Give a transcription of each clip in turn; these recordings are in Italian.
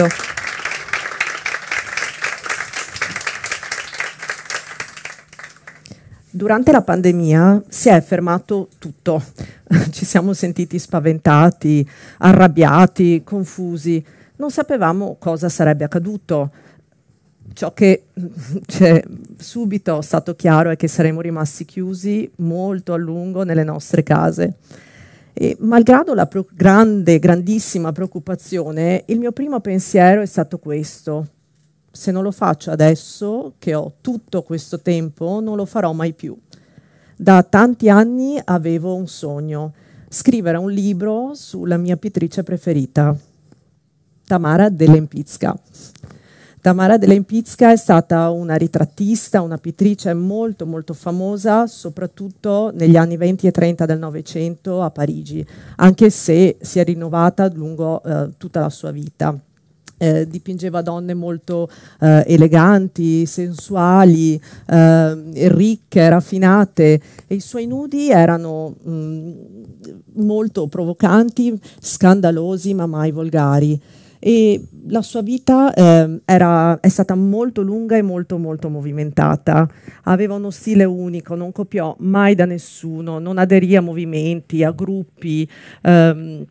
merito. Durante la pandemia si è fermato tutto, ci siamo sentiti spaventati, arrabbiati, confusi, non sapevamo cosa sarebbe accaduto. Ciò che cioè, subito è stato chiaro è che saremmo rimasti chiusi molto a lungo nelle nostre case e, malgrado la pro- grande, grandissima preoccupazione, il mio primo pensiero è stato questo. Se non lo faccio adesso, che ho tutto questo tempo, non lo farò mai più. Da tanti anni avevo un sogno, scrivere un libro sulla mia pittrice preferita, Tamara Dell'Empizca. Tamara Dell'Empizca è stata una ritrattista, una pittrice molto molto famosa, soprattutto negli anni 20 e 30 del Novecento a Parigi, anche se si è rinnovata lungo eh, tutta la sua vita. Eh, dipingeva donne molto eh, eleganti, sensuali, eh, ricche, raffinate e i suoi nudi erano mh, mm, molto provocanti, scandalosi ma mai volgari e la sua vita eh, era, è stata molto lunga e molto molto movimentata. Aveva uno stile unico, non copiò mai da nessuno, non aderì a movimenti, a gruppi. Ehm,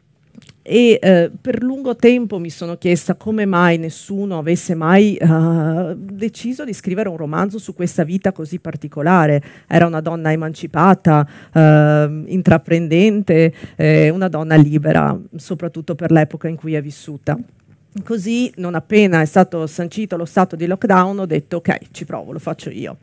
e eh, per lungo tempo mi sono chiesta come mai nessuno avesse mai uh, deciso di scrivere un romanzo su questa vita così particolare. Era una donna emancipata, uh, intraprendente, eh, una donna libera, soprattutto per l'epoca in cui è vissuta. Così, non appena è stato sancito lo stato di lockdown, ho detto ok, ci provo, lo faccio io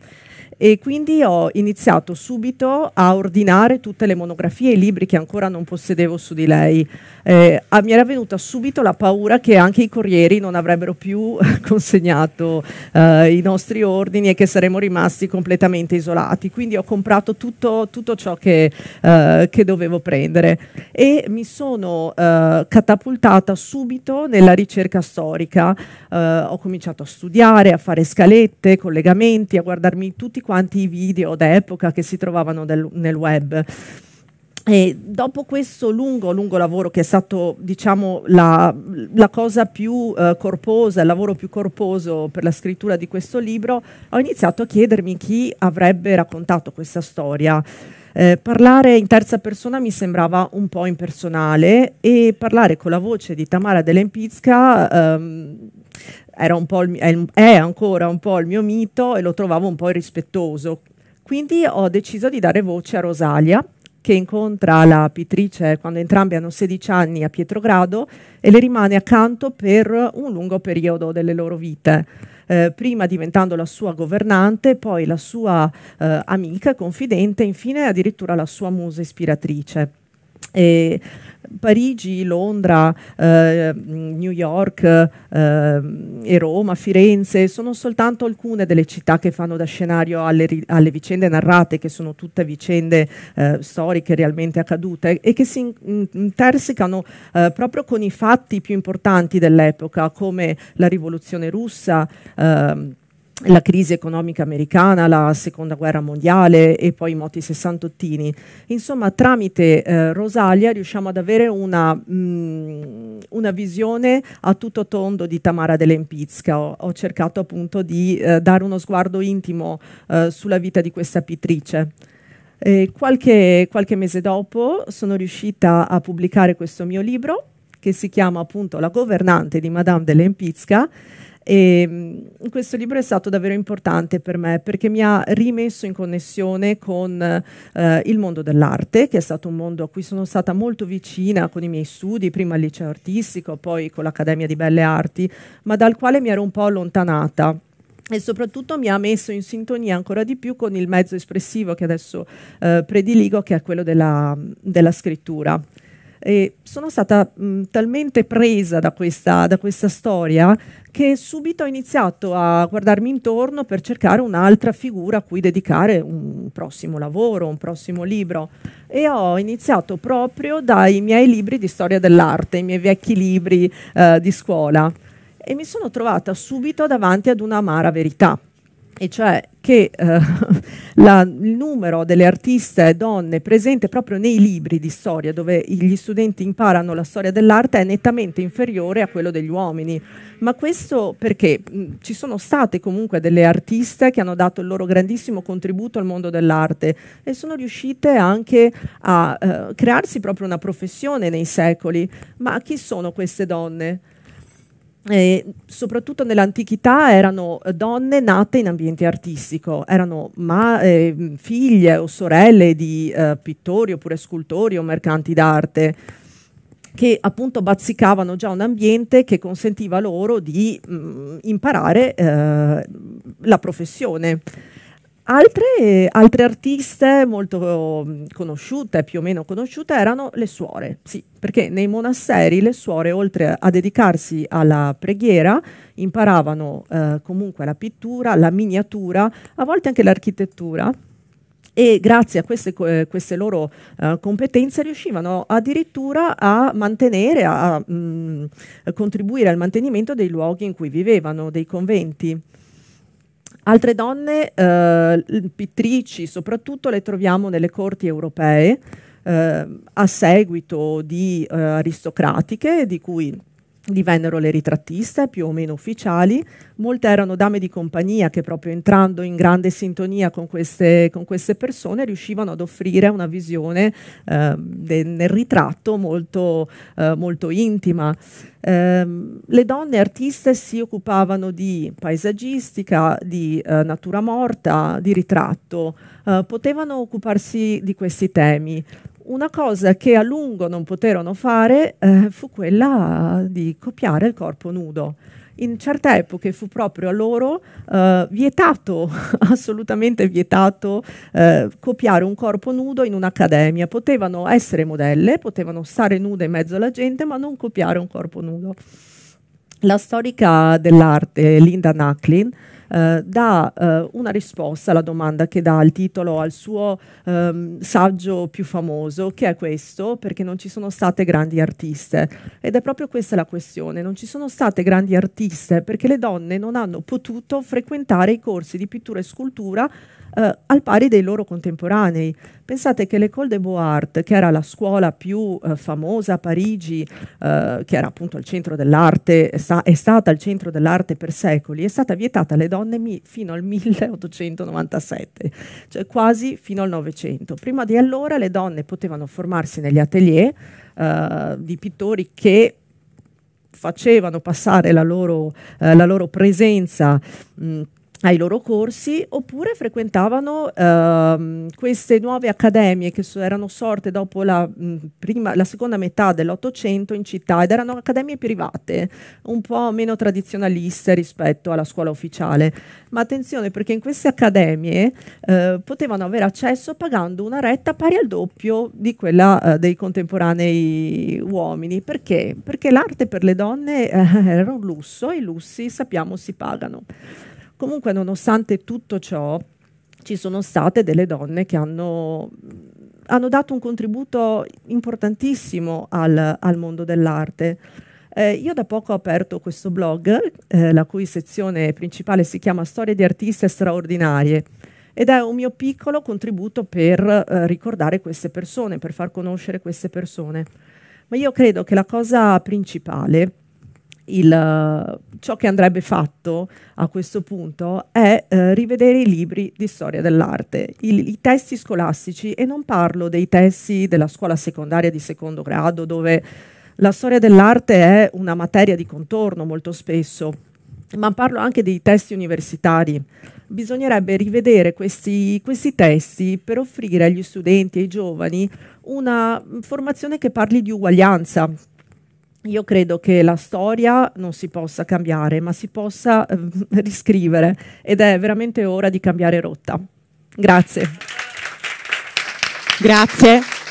e quindi ho iniziato subito a ordinare tutte le monografie e i libri che ancora non possedevo su di lei. Eh, mi era venuta subito la paura che anche i corrieri non avrebbero più consegnato eh, i nostri ordini e che saremmo rimasti completamente isolati, quindi ho comprato tutto, tutto ciò che, eh, che, dovevo prendere e mi sono eh, catapultata subito nella ricerca storica, eh, ho cominciato a studiare, a fare scalette, collegamenti, a guardarmi tutti tutti quanti i video d'epoca che si trovavano del, nel web. E dopo questo lungo, lungo, lavoro che è stato diciamo, la, la, cosa più eh, corposa, il lavoro più corposo per la scrittura di questo libro, ho iniziato a chiedermi chi avrebbe raccontato questa storia. Eh, parlare in terza persona mi sembrava un po' impersonale e parlare con la voce di Tamara Dell'Empizca ehm, era un po' il, è ancora un po' il mio mito e lo trovavo un po' irrispettoso. Quindi ho deciso di dare voce a Rosalia, che incontra la pittrice quando entrambi hanno 16 anni a Pietrogrado e le rimane accanto per un lungo periodo delle loro vite. Eh, prima diventando la sua governante, poi la sua eh, amica, confidente, infine addirittura la sua musa ispiratrice. E Parigi, Londra, eh, New York eh, e Roma, Firenze sono soltanto alcune delle città che fanno da scenario alle, alle vicende narrate, che sono tutte vicende eh, storiche realmente accadute e che si intersecano eh, proprio con i fatti più importanti dell'epoca, come la rivoluzione russa. Ehm, la crisi economica americana, la seconda guerra mondiale e poi i moti sessantottini. Insomma, tramite eh, Rosalia riusciamo ad avere una, mh, mm, una, visione a tutto tondo di Tamara Dell'Empizca. Ho, ho cercato appunto di eh, dare uno sguardo intimo eh, sulla vita di questa pittrice. Qualche, qualche mese dopo sono riuscita a pubblicare questo mio libro che si chiama appunto La governante di Madame Dell'Empizca e, mm, questo libro è stato davvero importante per me perché mi ha rimesso in connessione con eh, il mondo dell'arte, che è stato un mondo a cui sono stata molto vicina con i miei studi, prima al liceo artistico, poi con l'Accademia di Belle Arti, ma dal quale mi ero un po' allontanata e soprattutto mi ha messo in sintonia ancora di più con il mezzo espressivo che adesso eh, prediligo, che è quello della, della scrittura. E sono stata mh, talmente presa da questa, da questa, storia che subito ho iniziato a guardarmi intorno per cercare un'altra figura a cui dedicare un prossimo lavoro, un prossimo libro. E ho iniziato proprio dai miei libri di storia dell'arte, i miei vecchi libri eh, di scuola. E mi sono trovata subito davanti ad una amara verità e cioè che eh, la, il numero delle artiste donne presente proprio nei libri di storia dove gli studenti imparano la storia dell'arte è nettamente inferiore a quello degli uomini. Ma questo perché mh, mm, ci sono state comunque delle artiste che hanno dato il loro grandissimo contributo al mondo dell'arte e sono riuscite anche a eh, crearsi proprio una professione nei secoli. Ma chi sono queste donne? Eh, soprattutto nell'antichità erano eh, donne nate in ambiente artistico, erano eh, figlie o sorelle di eh, pittori oppure scultori o mercanti d'arte che appunto bazzicavano già un ambiente che consentiva loro di mh, mm, imparare eh, la professione. Altre, altre, artiste molto mm, conosciute, più o meno conosciute, erano le suore, sì, perché nei monasteri le suore, oltre a dedicarsi alla preghiera, imparavano eh, comunque la pittura, la miniatura, a volte anche l'architettura. E grazie a queste, eh, queste loro eh, competenze riuscivano addirittura a mantenere, a, a, mh, a contribuire al mantenimento dei luoghi in cui vivevano, dei conventi. Altre donne, eh, pittrici soprattutto, le troviamo nelle corti europee eh, a seguito di eh, aristocratiche di cui divennero le ritrattiste più o meno ufficiali, molte erano dame di compagnia che proprio entrando in grande sintonia con queste, con queste persone riuscivano ad offrire una visione eh, de, nel ritratto molto, eh, molto intima. Eh, le donne artiste si occupavano di paesaggistica, di eh, natura morta, di ritratto, eh, potevano occuparsi di questi temi. Una cosa che a lungo non poterono fare eh, fu quella di copiare il corpo nudo. In certe epoche fu proprio a loro eh, vietato, assolutamente vietato, eh, copiare un corpo nudo in un'accademia. Potevano essere modelle, potevano stare nude in mezzo alla gente, ma non copiare un corpo nudo. La storica dell'arte Linda Nacklin eh, dà eh, una risposta alla domanda che dà il titolo al suo ehm, saggio più famoso, che è questo, perché non ci sono state grandi artiste. Ed è proprio questa la questione, non ci sono state grandi artiste perché le donne non hanno potuto frequentare i corsi di pittura e scultura eh, al pari dei loro contemporanei. Pensate che l'École de Beaux-Arts, che era la scuola più eh, famosa a Parigi, eh, che era appunto al centro dell'arte, è stata al centro dell'arte per secoli, è stata vietata alle donne fino al 1897, cioè quasi fino al Novecento. Prima di allora le donne potevano formarsi negli atelier eh, di pittori che facevano passare la loro, eh, la loro presenza mh, mm, ai loro corsi oppure frequentavano ehm, queste nuove accademie che so, erano sorte dopo la, mh, prima, la seconda metà dell'Ottocento in città ed erano accademie private, un po' meno tradizionaliste rispetto alla scuola ufficiale. Ma attenzione perché in queste accademie eh, potevano avere accesso pagando una retta pari al doppio di quella eh, dei contemporanei uomini. Perché? Perché l'arte per le donne eh, era un lusso e i lussi sappiamo si pagano. Comunque, nonostante tutto ciò, ci sono state delle donne che hanno, hanno dato un contributo importantissimo al, al mondo dell'arte. Eh, io da poco ho aperto questo blog, eh, la cui sezione principale si chiama Storie di artiste straordinarie ed è un mio piccolo contributo per eh, ricordare queste persone, per far conoscere queste persone. Ma io credo che la cosa principale il, eh, ciò che andrebbe fatto a questo punto è eh, rivedere i libri di storia dell'arte, I, i, testi scolastici, e non parlo dei testi della scuola secondaria di secondo grado, dove la storia dell'arte è una materia di contorno molto spesso, ma parlo anche dei testi universitari. Bisognerebbe rivedere questi, questi testi per offrire agli studenti e ai giovani una formazione che parli di uguaglianza, io credo che la storia non si possa cambiare, ma si possa eh, riscrivere ed è veramente ora di cambiare rotta. Grazie. Grazie.